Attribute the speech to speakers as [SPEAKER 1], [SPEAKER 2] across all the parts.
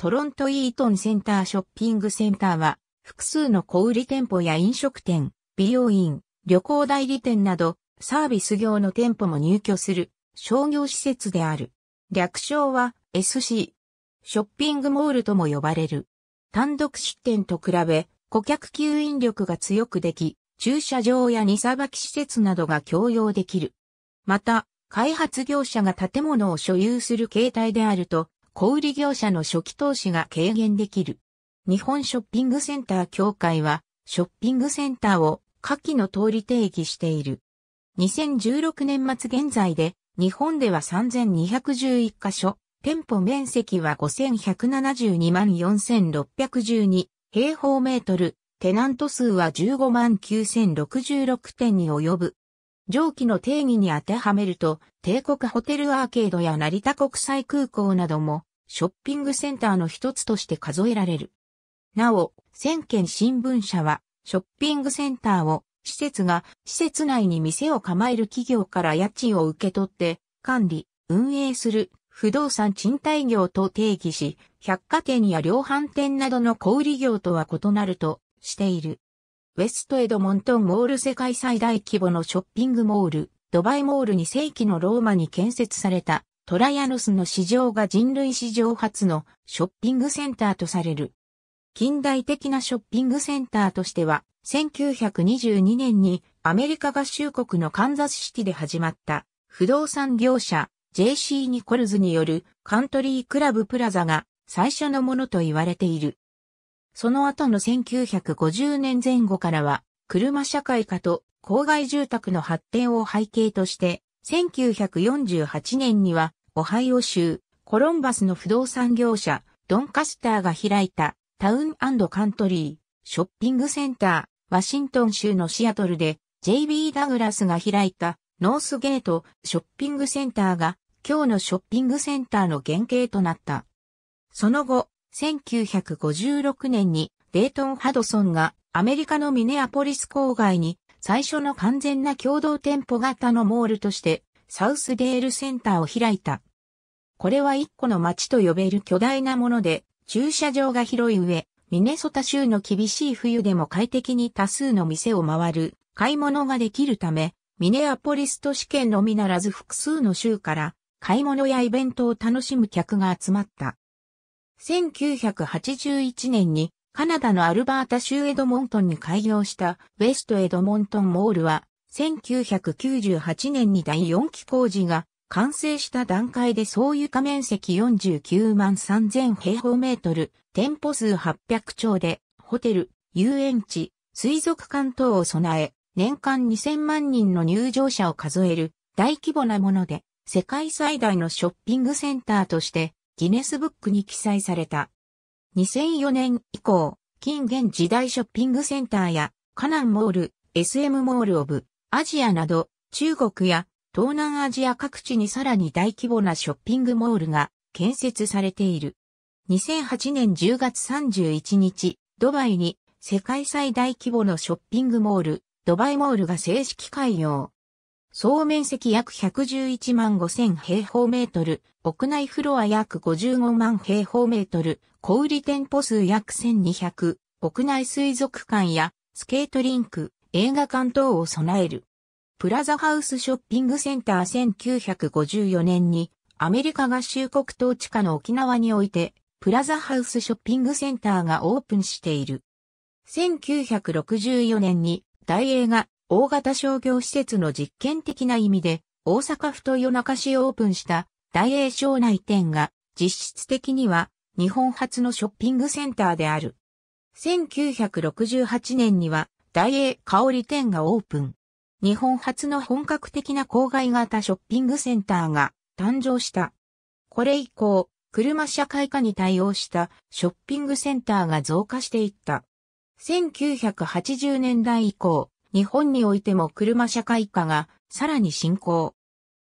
[SPEAKER 1] トロントイートンセンターショッピングセンターは、複数の小売店舗や飲食店、美容院、旅行代理店など、サービス業の店舗も入居する商業施設である。略称は SC。ショッピングモールとも呼ばれる。単独出店と比べ、顧客吸引力が強くでき、駐車場や荷さばき施設などが共用できる。また、開発業者が建物を所有する形態であると、小売業者の初期投資が軽減できる。日本ショッピングセンター協会は、ショッピングセンターを下記の通り定義している。2016年末現在で、日本では3211カ所、店舗面積は5172万4612平方メートル、テナント数は15万9066点に及ぶ。上記の定義に当てはめると、帝国ホテルアーケードや成田国際空港などもショッピングセンターの一つとして数えられる。なお、千県新聞社は、ショッピングセンターを、施設が施設内に店を構える企業から家賃を受け取って、管理、運営する不動産賃貸業と定義し、百貨店や量販店などの小売業とは異なるとしている。ウェストエドモントンモール世界最大規模のショッピングモール、ドバイモールに世紀のローマに建設されたトラヤノスの市場が人類史上初のショッピングセンターとされる。近代的なショッピングセンターとしては、1922年にアメリカ合衆国のカンザスシティで始まった不動産業者 JC ニコルズによるカントリークラブプラザが最初のものと言われている。その後の1950年前後からは、車社会化と郊外住宅の発展を背景として、1948年にはオハイオ州、コロンバスの不動産業者、ドンカスターが開いたタウンカントリー、ショッピングセンター、ワシントン州のシアトルで、JB ダグラスが開いたノースゲートショッピングセンターが今日のショッピングセンターの原型となった。その後、1956年にデイトン・ハドソンがアメリカのミネアポリス郊外に最初の完全な共同店舗型のモールとしてサウスデールセンターを開いた。これは一個の町と呼べる巨大なもので、駐車場が広い上、ミネソタ州の厳しい冬でも快適に多数の店を回る、買い物ができるため、ミネアポリス都市圏のみならず複数の州から、買い物やイベントを楽しむ客が集まった。1981年にカナダのアルバータ州エドモントンに開業したウェストエドモントンモールは1998年に第4期工事が完成した段階で総床面積49万3000平方メートル、店舗数800丁で、ホテル、遊園地、水族館等を備え、年間2000万人の入場者を数える大規模なもので、世界最大のショッピングセンターとして、ギネスブックに記載された。2004年以降、近現時代ショッピングセンターや、カナンモール、SM モールオブ、アジアなど、中国や東南アジア各地にさらに大規模なショッピングモールが建設されている。2008年10月31日、ドバイに世界最大規模のショッピングモール、ドバイモールが正式開業。総面積約111万5000平方メートル、屋内フロア約55万平方メートル、小売店舗数約1200、屋内水族館やスケートリンク、映画館等を備える。プラザハウスショッピングセンター1954年にアメリカ合衆国統治下の沖縄においてプラザハウスショッピングセンターがオープンしている。1964年に大英が大型商業施設の実験的な意味で大阪府と夜中市オープンした大英省内店が実質的には日本初のショッピングセンターである。1968年には大英香り店がオープン。日本初の本格的な郊外型ショッピングセンターが誕生した。これ以降、車社会化に対応したショッピングセンターが増加していった。1980年代以降、日本においても車社会化がさらに進行。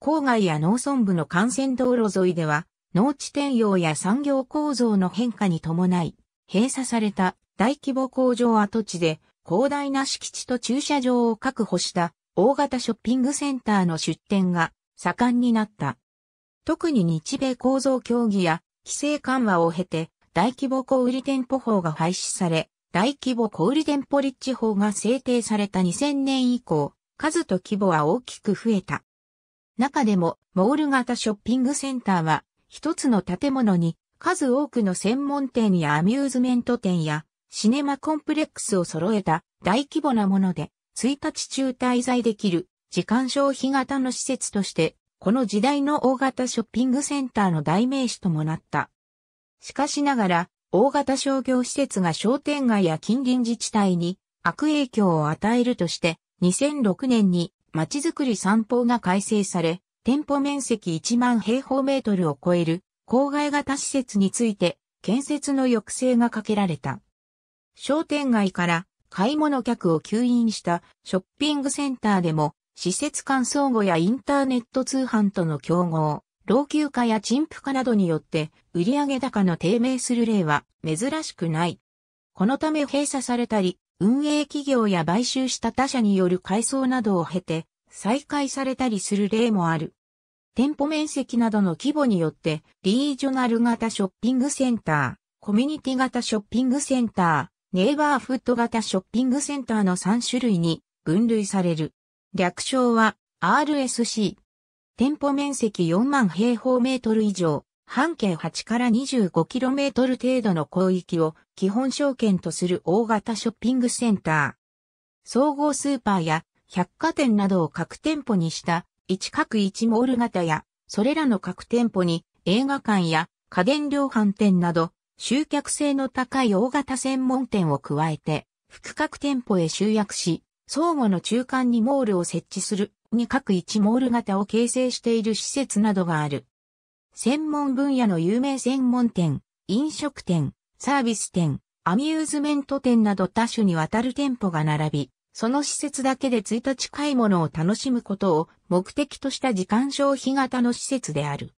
[SPEAKER 1] 郊外や農村部の幹線道路沿いでは、農地転用や産業構造の変化に伴い、閉鎖された大規模工場跡地で広大な敷地と駐車場を確保した大型ショッピングセンターの出店が盛んになった。特に日米構造協議や規制緩和を経て大規模小売店舗法が廃止され、大規模小売店舗立地法が制定された2000年以降、数と規模は大きく増えた。中でも、モール型ショッピングセンターは、一つの建物に数多くの専門店やアミューズメント店やシネマコンプレックスを揃えた大規模なもので、1日中滞在できる時間消費型の施設として、この時代の大型ショッピングセンターの代名詞ともなった。しかしながら、大型商業施設が商店街や近隣自治体に悪影響を与えるとして、2006年に街づくり散歩が改正され、店舗面積1万平方メートルを超える郊外型施設について建設の抑制がかけられた。商店街から買い物客を吸引したショッピングセンターでも、施設間相互やインターネット通販との競合、老朽化や陳腐化などによって売上高の低迷する例は珍しくない。このため閉鎖されたり、運営企業や買収した他社による改装などを経て再開されたりする例もある。店舗面積などの規模によってリージョナル型ショッピングセンター、コミュニティ型ショッピングセンター、ネイバーフッド型ショッピングセンターの3種類に分類される。略称は RSC。店舗面積4万平方メートル以上、半径8から2 5トル程度の広域を基本証券とする大型ショッピングセンター。総合スーパーや百貨店などを各店舗にした1各1モール型や、それらの各店舗に映画館や家電量販店など集客性の高い大型専門店を加えて、複角店舗へ集約し、相互の中間にモールを設置する、に各1モール型を形成している施設などがある。専門分野の有名専門店、飲食店、サービス店、アミューズメント店など多種にわたる店舗が並び、その施設だけで1日買い物を楽しむことを目的とした時間消費型の施設である。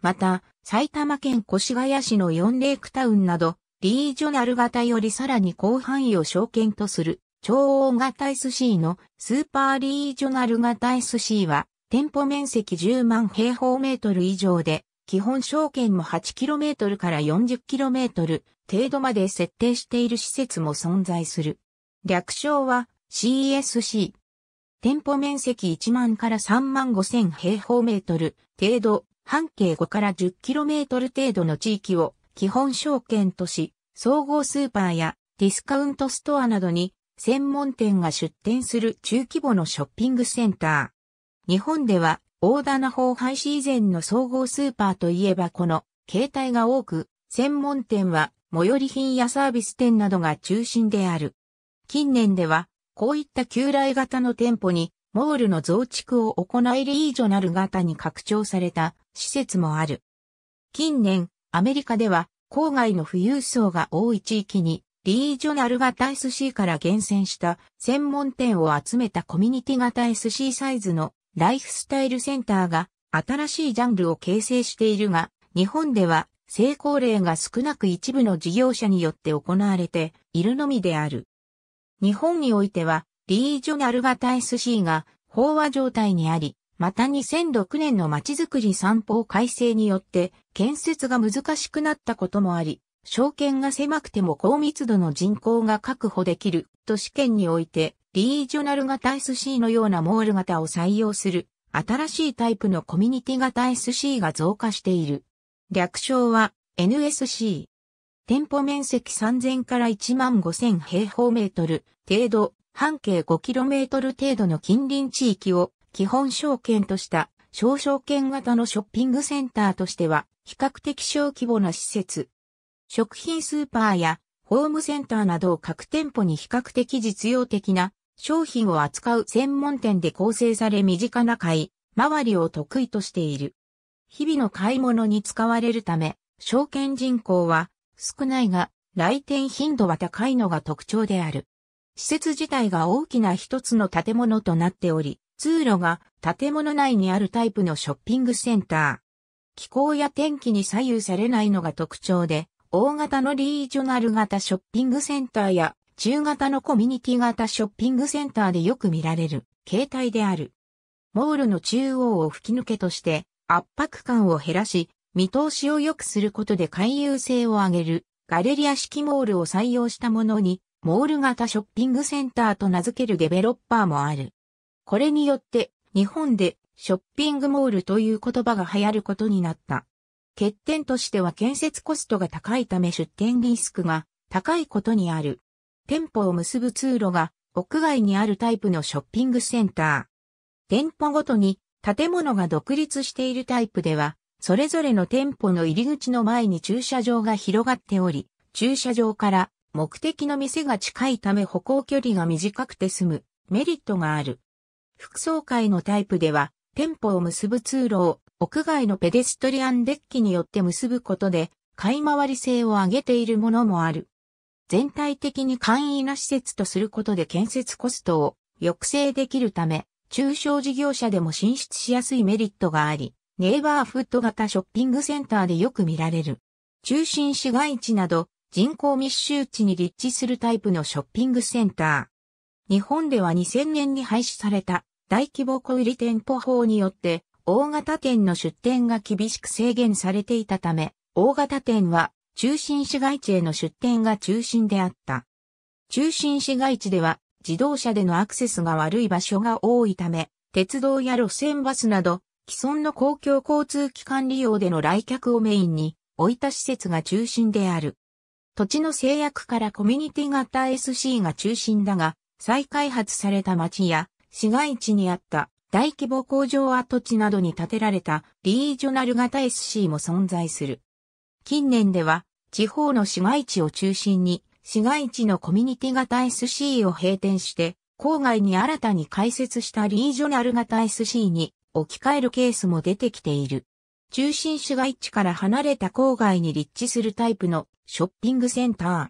[SPEAKER 1] また、埼玉県越谷市の4レイクタウンなど、リージョナル型よりさらに広範囲を証券とする、超大型 SC のスーパーリージョナル型 SC は、店舗面積10万平方メートル以上で、基本証券も 8km から 40km 程度まで設定している施設も存在する。略称は CSC。店舗面積1万から3万5千平方メートル程度半径5から 10km 程度の地域を基本証券とし、総合スーパーやディスカウントストアなどに専門店が出店する中規模のショッピングセンター。日本では大棚法廃止以前の総合スーパーといえばこの形態が多く、専門店は最寄り品やサービス店などが中心である。近年では、こういった旧来型の店舗に、モールの増築を行いリージョナル型に拡張された施設もある。近年、アメリカでは郊外の富裕層が多い地域にリージョナル型 SC から厳選した専門店を集めたコミュニティ型 SC サイズのライフスタイルセンターが新しいジャンルを形成しているが、日本では成功例が少なく一部の事業者によって行われているのみである。日本においてはリージョナル型 SC が飽和状態にあり、また2006年の街づくり散歩改正によって建設が難しくなったこともあり、証券が狭くても高密度の人口が確保できる都市圏においてリージョナル型 SC のようなモール型を採用する新しいタイプのコミュニティ型 SC が増加している。略称は NSC。店舗面積3000から1万5000平方メートル程度、半径 5km 程度の近隣地域を基本証券とした小証券型のショッピングセンターとしては比較的小規模な施設。食品スーパーやホームセンターなど各店舗に比較的実用的な商品を扱う専門店で構成され身近な買い、周りを得意としている。日々の買い物に使われるため、証券人口は少ないが来店頻度は高いのが特徴である。施設自体が大きな一つの建物となっており、通路が建物内にあるタイプのショッピングセンター。気候や天気に左右されないのが特徴で、大型のリージョナル型ショッピングセンターや中型のコミュニティ型ショッピングセンターでよく見られる形態である。モールの中央を吹き抜けとして圧迫感を減らし、見通しを良くすることで回遊性を上げるガレリア式モールを採用したものに、モール型ショッピングセンターと名付けるデベロッパーもある。これによって日本でショッピングモールという言葉が流行ることになった。欠点としては建設コストが高いため出店リスクが高いことにある。店舗を結ぶ通路が屋外にあるタイプのショッピングセンター。店舗ごとに建物が独立しているタイプでは、それぞれの店舗の入り口の前に駐車場が広がっており、駐車場から目的の店が近いため歩行距離が短くて済むメリットがある。副総会のタイプでは、店舗を結ぶ通路を屋外のペデストリアンデッキによって結ぶことで、買い回り性を上げているものもある。全体的に簡易な施設とすることで建設コストを抑制できるため、中小事業者でも進出しやすいメリットがあり、ネイバーフット型ショッピングセンターでよく見られる。中心市街地など人口密集地に立地するタイプのショッピングセンター。日本では2000年に廃止された大規模小売店舗法によって、大型店の出店が厳しく制限されていたため、大型店は中心市街地への出店が中心であった。中心市街地では自動車でのアクセスが悪い場所が多いため、鉄道や路線バスなど既存の公共交通機関利用での来客をメインに置いた施設が中心である。土地の制約からコミュニティ型 SC が中心だが、再開発された町や市街地にあった大規模工場跡地などに建てられたリージョナル型 SC も存在する。近年では地方の市街地を中心に市街地のコミュニティ型 SC を閉店して郊外に新たに開設したリージョナル型 SC に置き換えるケースも出てきている。中心市街地から離れた郊外に立地するタイプのショッピングセンター。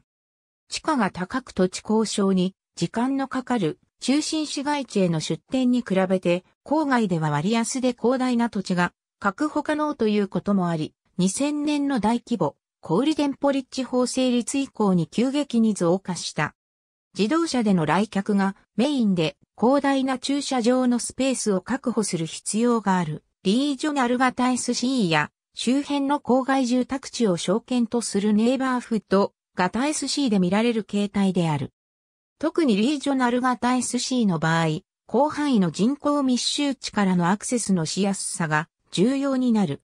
[SPEAKER 1] 地価が高く土地交渉に時間のかかる中心市街地への出店に比べて、郊外では割安で広大な土地が確保可能ということもあり、2000年の大規模、小売店舗立地法成立以降に急激に増加した。自動車での来客がメインで広大な駐車場のスペースを確保する必要がある。リージョナル型タ c スシーや周辺の郊外住宅地を証券とするネイバーフッド、ガタイスシーで見られる形態である。特にリージョナル型 SC の場合、広範囲の人口密集地からのアクセスのしやすさが重要になる。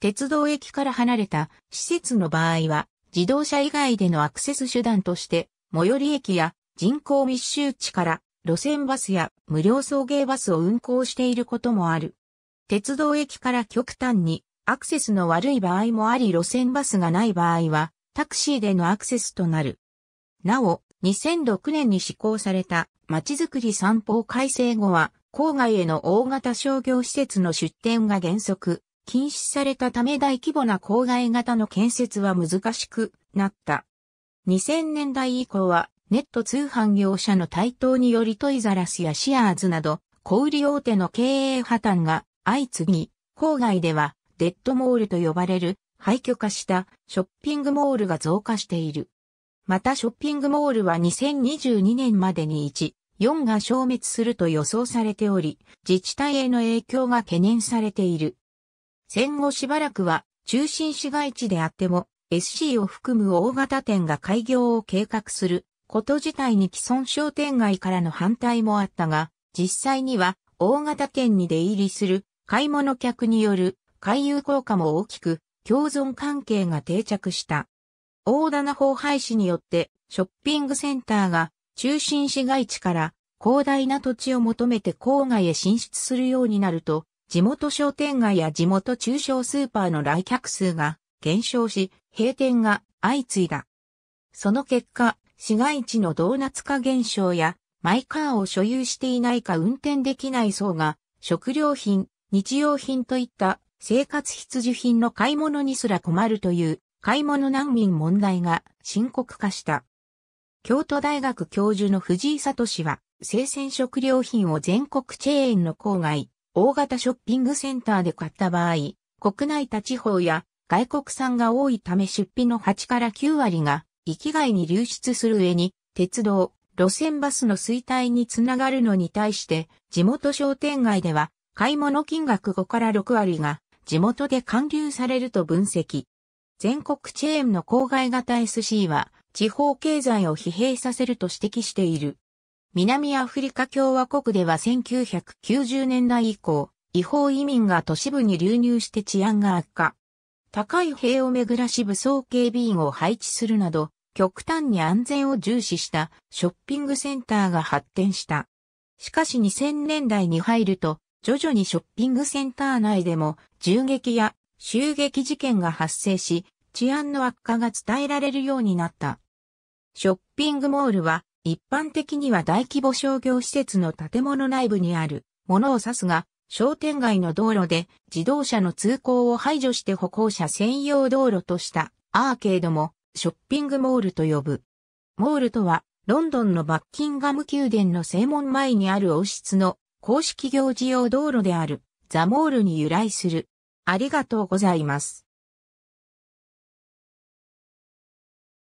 [SPEAKER 1] 鉄道駅から離れた施設の場合は、自動車以外でのアクセス手段として、最寄り駅や人口密集地から路線バスや無料送迎バスを運行していることもある。鉄道駅から極端にアクセスの悪い場合もあり路線バスがない場合はタクシーでのアクセスとなる。なお、2006年に施行された街づくり散歩改正後は、郊外への大型商業施設の出店が原則、禁止されたため大規模な郊外型の建設は難しくなった。2000年代以降は、ネット通販業者の台頭によりトイザラスやシアーズなど、小売大手の経営破綻が相次ぎ、郊外ではデッドモールと呼ばれる廃墟化したショッピングモールが増加している。またショッピングモールは2022年までに1、4が消滅すると予想されており、自治体への影響が懸念されている。戦後しばらくは中心市街地であっても SC を含む大型店が開業を計画すること自体に既存商店街からの反対もあったが、実際には大型店に出入りする買い物客による回遊効果も大きく共存関係が定着した。大棚法廃止によってショッピングセンターが中心市街地から広大な土地を求めて郊外へ進出するようになると、地元商店街や地元中小スーパーの来客数が減少し、閉店が相次いだ。その結果、市街地のドーナツ化減少や、マイカーを所有していないか運転できない層が、食料品、日用品といった生活必需品の買い物にすら困るという買い物難民問題が深刻化した。京都大学教授の藤井聡は、生鮮食料品を全国チェーンの郊外、大型ショッピングセンターで買った場合、国内他地方や外国産が多いため出費の8から9割が域外に流出する上に、鉄道、路線バスの衰退につながるのに対して、地元商店街では買い物金額5から6割が地元で還流されると分析。全国チェーンの郊外型 SC は地方経済を疲弊させると指摘している。南アフリカ共和国では1990年代以降、違法移民が都市部に流入して治安が悪化。高い塀をめぐらし武装警備員を配置するなど、極端に安全を重視したショッピングセンターが発展した。しかし2000年代に入ると、徐々にショッピングセンター内でも銃撃や襲撃事件が発生し、治安の悪化が伝えられるようになった。ショッピングモールは、一般的には大規模商業施設の建物内部にあるものを指すが、商店街の道路で自動車の通行を排除して歩行者専用道路としたアーケードもショッピングモールと呼ぶ。モールとはロンドンのバッキンガム宮殿の正門前にある王室の公式行事用道路であるザモールに由来するありがとうございます。